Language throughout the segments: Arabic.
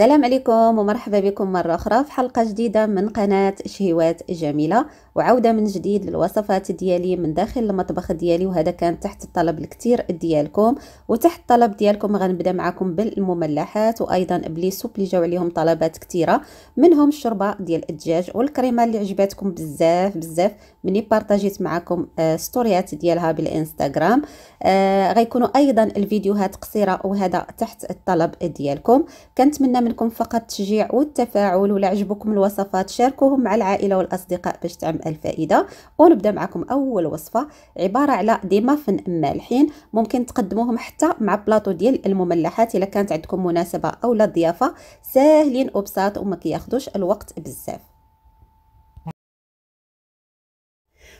السلام عليكم ومرحبا بكم مرة أخرى في حلقة جديدة من قناة شهوات جميلة وعودة من جديد للوصفات ديالي من داخل المطبخ ديالي وهذا كان تحت الطلب الكتير ديالكم وتحت الطلب ديالكم غنبدا معكم بالمملحات وأيضا بلي سوب اللي جاو عليهم طلبات كتيرة منهم الشوربة ديال الدجاج والكريمة اللي عجبتكم بزاف بزاف مني بارطاجيت معكم ستوريات آه، ديالها بالانستغرام آه غيكونوا أيضا الفيديوهات قصيرة وهذا تحت الطلب ديالكم كنتمنى من منكم فقط التشجيع والتفاعل ولا عجبكم الوصفات شاركوهم مع العائله والاصدقاء باش تعم الفائده ونبدا معكم اول وصفه عباره على دي مافن مالحين ممكن تقدموهم حتى مع بلاطو ديال المملحات الا كانت عندكم مناسبه اولا ضيافه ساهلين وبساط وما كياخذوش الوقت بزاف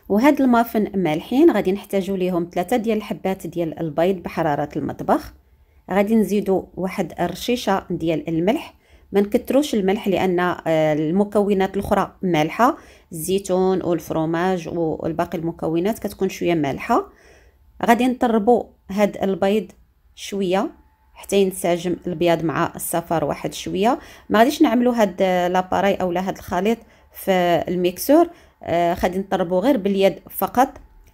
وهاد المافن مالحين غادي نحتاجو ليهم ثلاثة ديال الحبات ديال البيض بحرارة المطبخ غادي نزيدو واحد الرشيشه ديال الملح ما نكتروش الملح لان آه، المكونات الاخرى مالحه الزيتون والفرomاج والباقي المكونات كتكون شويه مالحه غادي نطربو هاد البيض شويه حتى ينسجم البياض مع الصفار واحد شويه ما غاديش نعملو هاد لاباراي اولا هاد الخليط في الميكسور آه، غادي نطربو غير باليد فقط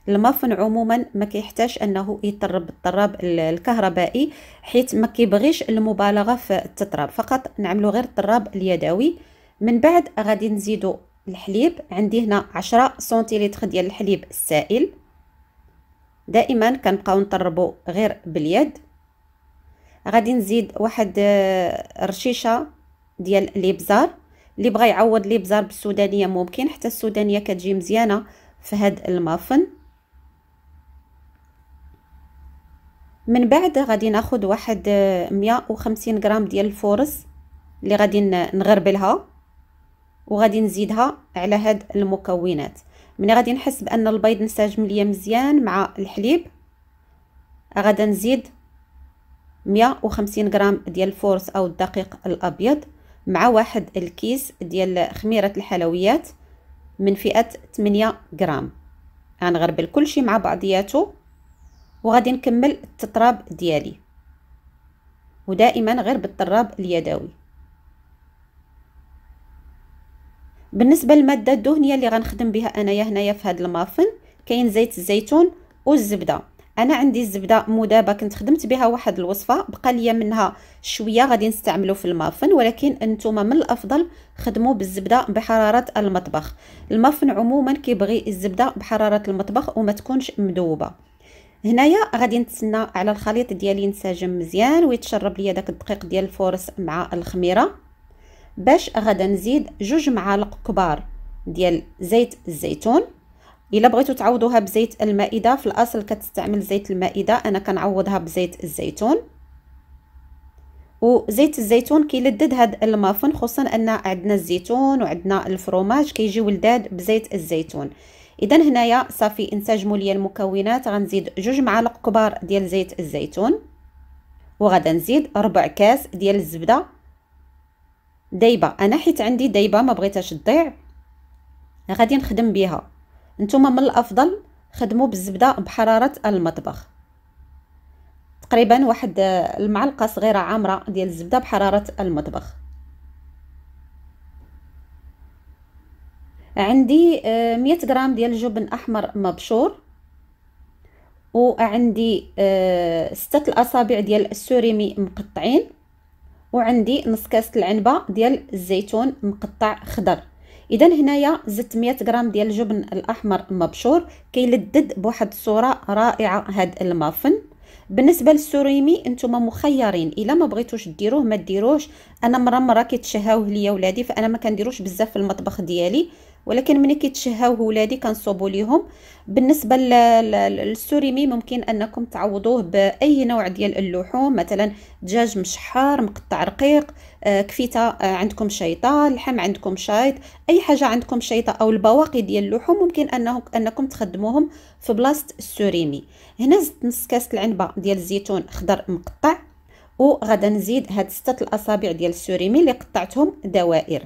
المافن عموما ما كيحتاج انه يطرب بالطراب الكهربائي حيت ما كيبغيش المبالغه في التطراب فقط نعملو غير الطراب اليدوي من بعد غادي نزيدو الحليب عندي هنا 10 سنتيلتر ديال الحليب السائل دائما كنبقاو نطربو غير باليد غادي نزيد واحد آه، رشيشه ديال الابزار اللي بغى يعوض الابزار بالسودانيه ممكن حتى السودانيه كتجي مزيانه في هاد المافن من بعد غادي ناخد واحد مية وخمسين غرام ديال الفورص اللي غادي نغربلها وغادي نزيدها على هاد المكونات ملي غادي نحس بان البيض نساجم ليا مزيان مع الحليب غادي نزيد مية وخمسين غرام ديال الفورص او الدقيق الابيض مع واحد الكيس ديال خميره الحلويات من فئه تمنية غرام غنغربل يعني كلشي مع بعضياته وغادي نكمل التطراب ديالي ودائما غير بالطراب اليدوي بالنسبه للماده الدهنيه اللي غنخدم بها انايا هنايا في هذا المافن كاين زيت الزيتون والزبده انا عندي الزبده مذابه كنت خدمت بها واحد الوصفه بقى ليا منها شويه غادي نستعملو في المافن ولكن انتم من الافضل خدموا بالزبده بحراره المطبخ المافن عموما كيبغي الزبده بحراره المطبخ وما تكونش مذوبه هنايا غادي نتسنى على الخليط ديالي ينسجم مزيان ويتشرب ليا داك الدقيق ديال الفورس مع الخميره باش غدا نزيد جوج معالق كبار ديال زيت الزيتون الا بغيتو تعوضوها بزيت المائده في الاصل كتستعمل زيت المائده انا كنعوضها بزيت الزيتون وزيت الزيتون كيلدد هاد المافن خصوصا ان عندنا الزيتون وعندنا الفروماج كيجيو ولداد بزيت الزيتون اذا هنايا صافي انسجموا لي المكونات غنزيد جوج معالق كبار ديال زيت الزيتون وغدا نزيد ربع كاس ديال الزبده دايبه انا حيت عندي دايبه ما بغيتهاش تضيع غادي نخدم بها نتوما من الافضل خدموا بالزبده بحراره المطبخ تقريبا واحد المعلقه صغيره عامره ديال الزبده بحراره المطبخ عندي 100 آه، غرام ديال الجبن احمر مبشور وعندي آه، ستة الاصابع ديال السوريمي مقطعين وعندي نص كاس العنبه ديال الزيتون مقطع خضر اذا هنايا زدت 100 غرام ديال الجبن الاحمر مبشور كيلدد بواحد الصوره رائعه هاد المافن بالنسبه للسوريمي نتوما مخيرين الا ما بغيتوش ديروه ما ديروش انا مره مره كيتشهاوه ليا ولادي فانا ما كنديروش بزاف في المطبخ ديالي ولكن ملي كيتشهاو ولادي كنصوبو ليهم بالنسبه للسوريمي ممكن انكم تعوضوه باي نوع ديال اللحوم مثلا دجاج مشحار مقطع رقيق آه، كفيته آه، عندكم شيطه اللحم عندكم شايط اي حاجه عندكم شيطه او البواقي ديال اللحوم ممكن انه انكم تخدموهم في بلاصه السوريمي هنا زدت نص كاس العنبه ديال الزيتون خضر مقطع وغادا نزيد هاد سته الاصابع ديال السوريمي اللي قطعتهم دوائر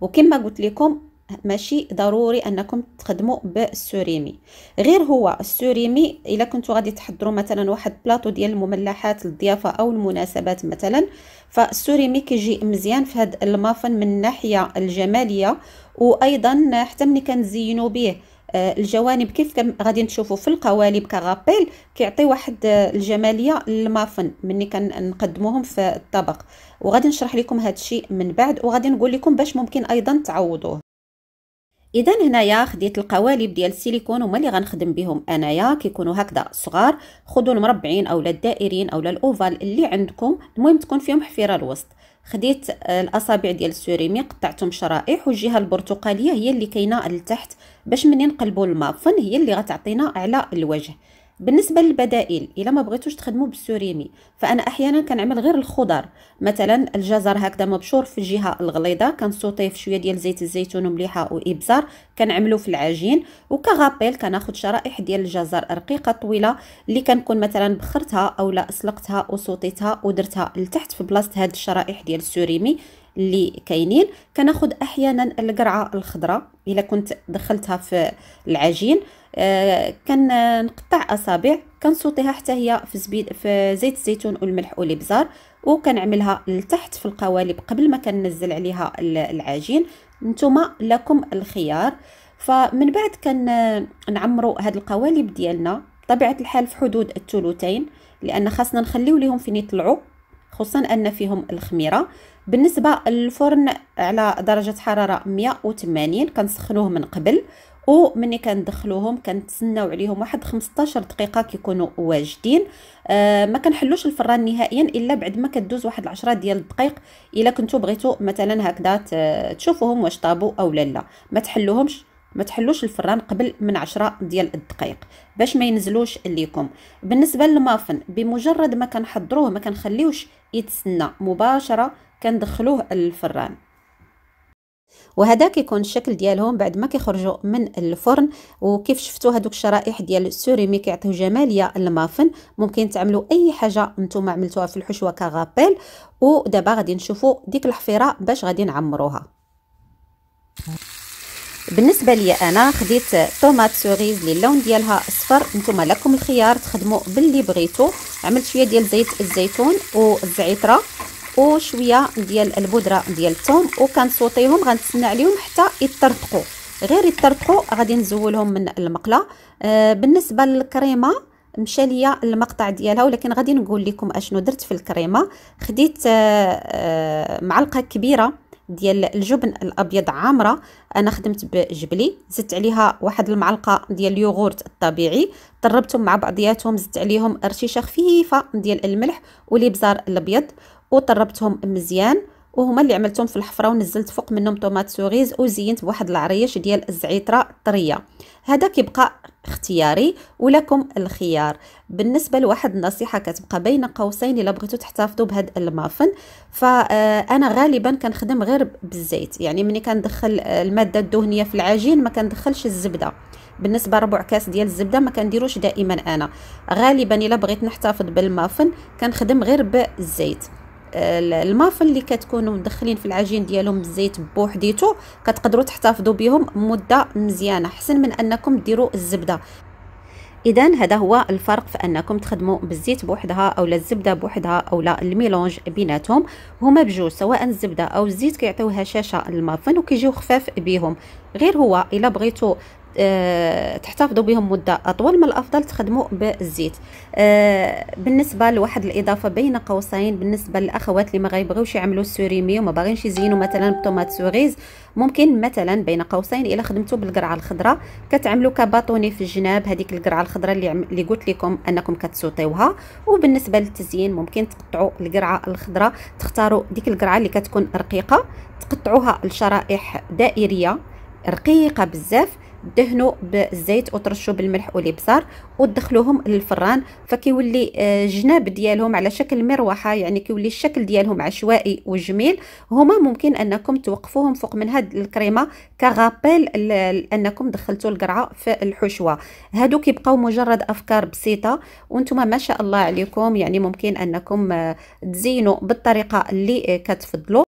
وكما قلت لكم ماشي ضروري انكم تخدموا بالسوريمي غير هو السوريمي الا كنتو غادي تحضروا مثلا واحد بلاطو ديال المملحات للضيافه او المناسبات مثلا فالسوريمي كيجي مزيان في هاد المافن من الناحيه الجماليه وايضا حتى ملي كنزينوا به آه، الجوانب كيف غادي نشوفوا في القوالب كغابيل كيعطي واحد آه، الجماليه للمافن ملي كنقدموهم في الطبق وغادي نشرح لكم هذا الشيء من بعد وغادي نقول لكم باش ممكن ايضا تعوضوه اذا هنايا خديت القوالب ديال السيليكون هما اللي غنخدم بهم انايا كيكونوا هكذا صغار خذوا المربعين اولا الدائرين اولا الاوفال اللي عندكم المهم تكون فيهم حفيره الوسط خديت الاصابع ديال السوريمي قطعتهم شرائح والجهه البرتقاليه هي اللي كاينه لتحت باش منين نقلبوا المافن فن هي اللي غتعطينا على الوجه بالنسبه للبدائل الا ما بغيتوش تخدموا بالسوريمي فانا احيانا كنعمل غير الخضر مثلا الجزر هكذا مبشور في الجهه الغليظه كنسوطيه في شويه ديال زيت الزيتون ومليحه وابزار كنعملو في العجين وكغابيل كناخذ شرائح ديال الجزر رقيقه طويله اللي كنكون مثلا بخرتها اولا اسلقتها وسوطيتها ودرتها لتحت في بلاصه هاد الشرائح ديال السوريمي اللي كاينين كناخد احيانا القرعه الخضراء الا كنت دخلتها في العجين آه كنقطع اصابع كنسوطيها حتى هي في زبيد في زيت الزيتون والملح والابزار وكنعملها لتحت في القوالب قبل ما كننزل عليها العجين نتوما لكم الخيار فمن بعد كنعمروا هاد القوالب ديالنا بطبيعه الحال في حدود الثلثين لان خاصنا نخليو ليهم فين يطلعوا خصوصا ان فيهم الخميره بالنسبه للفرن على درجه حراره 180 كنسخنوه من قبل ومني كندخلوهم كنتسناو عليهم واحد 15 دقيقه كيكونوا واجدين آه ما كنحلوش الفران نهائيا الا بعد ما كدوز واحد 10 ديال الدقائق الا كنتو بغيتو مثلا هكذا تشوفوهم واش طابوا او لا ما تحلوهمش ما تحلوش الفران قبل من عشرة ديال الدقائق باش ما ينزلوش ليكم بالنسبه للمافن بمجرد ما كنحضروه ما كنخليوش يتسنى مباشره كندخلوه الفران وهذا كيكون الشكل ديالهم بعد ما كيخرجوا من الفرن وكيف شفتوا هذوك الشرائح ديال السوريمي كيعطيو جماليه المافن ممكن تعملوا اي حاجه نتوما عملتوها في الحشوه كغابيل ودابا غادي نشوفوا ديك الحفيره باش غادي نعمروها بالنسبه ليا انا خديت طوماط سوريز اللي اللون ديالها اصفر نتوما لكم الخيار تخدموا باللي بغيتو عملت شويه ديال زيت الزيتون والزعتره وشويه ديال البودره ديال الثوم وكنصوتيهم غنتسنى عليهم حتى يطرطقوا غير يطرطقوا غادي نزولهم من المقله آه بالنسبه للكريمه مشى ليا المقطع ديالها ولكن غادي نقول لكم اشنو درت في الكريمه خديت آه آه معلقه كبيره ديال الجبن الابيض عامره انا خدمت بجبلي زدت عليها واحد المعلقه ديال اليوغورت الطبيعي طربتهم مع بعضياتهم زدت عليهم رشيشه خفيفه ديال الملح والابزار الابيض وطربتهم مزيان وهما اللي عملتهم في الحفره ونزلت فوق منهم طوماط سوغيز وزينت بواحد العريش ديال الزعتره الطريه هذا كيبقى اختياري ولكم الخيار بالنسبه لواحد النصيحه كتبقى بين قوسين الا بغيتو تحتفظوا بهاد المافن فانا غالبا كنخدم غير بالزيت يعني ملي كندخل الماده الدهنيه في العجين ما كندخلش الزبده بالنسبه ربع كاس ديال الزبده ما كنديروش دائما انا غالبا الا بغيت نحتفظ بالمافن كنخدم غير بالزيت المافن اللي كتكونوا مدخلين في العجين ديالهم الزيت بوحديتو كتقدروا تحتفظوا بهم مده مزيانه احسن من انكم ديروا الزبده اذا هذا هو الفرق في انكم تخدموا بالزيت بوحدها او لا الزبده بوحدها او لا الميلونج بيناتهم هما بجوج سواء الزبده او الزيت كيعطيو هشاشه للمافن وكيجيو خفاف بيهم غير هو الا بغيتو آه، تحتفظوا بهم مده اطول من الافضل تخدموا بالزيت آه، بالنسبه لواحد الاضافه بين قوسين بالنسبه للاخوات اللي ما غيبغيوش يعملوا السوريمي وما باغينش يزينوا مثلا بطومات سوريز ممكن مثلا بين قوسين الا خدمتوا بالقرعه الخضراء كتعملوا كباطوني في الجناب هذيك القرعه الخضراء اللي عم... اللي قلت لكم انكم كتسوطيوها وبالنسبه للتزيين ممكن تقطعوا القرعه الخضراء تختاروا ديك القرعه اللي كتكون رقيقه تقطعوها لشرائح دائريه رقيقه بزاف دهنوا بالزيت وترشوا بالملح والابصار وتدخلوهم للفران فكيولي آه، جناب ديالهم على شكل مروحه يعني كيولي الشكل ديالهم عشوائي وجميل هما ممكن انكم توقفوهم فوق من هاد الكريمه كغابيل لانكم دخلتوا القرعه في الحشوه هادو كيبقاو مجرد افكار بسيطه وانتم ما شاء الله عليكم يعني ممكن انكم آه، تزينوا بالطريقه اللي آه، كتفضلوا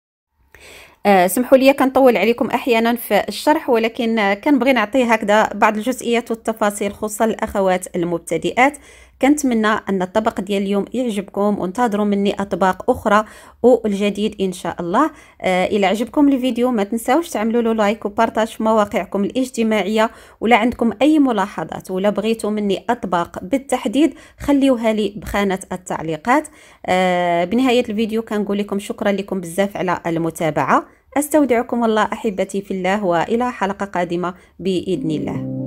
آه سمحوا لي كنطول عليكم احيانا في الشرح ولكن آه، كنبغي نعطي هكذا بعض الجزئيات والتفاصيل خصوصا الاخوات المبتدئات كنتمنى ان الطبق ديال اليوم يعجبكم وانتظروا مني اطباق اخرى والجديد ان شاء الله آه الى عجبكم الفيديو ما تنساوش تعملوا له لايك وبارطاج في مواقعكم الاجتماعيه ولا عندكم اي ملاحظات ولا بغيتوا مني اطباق بالتحديد خليوها لي بخانه التعليقات آه بنهايه الفيديو كنقول لكم شكرا لكم بزاف على المتابعه استودعكم الله احبتي في الله والى حلقه قادمه باذن الله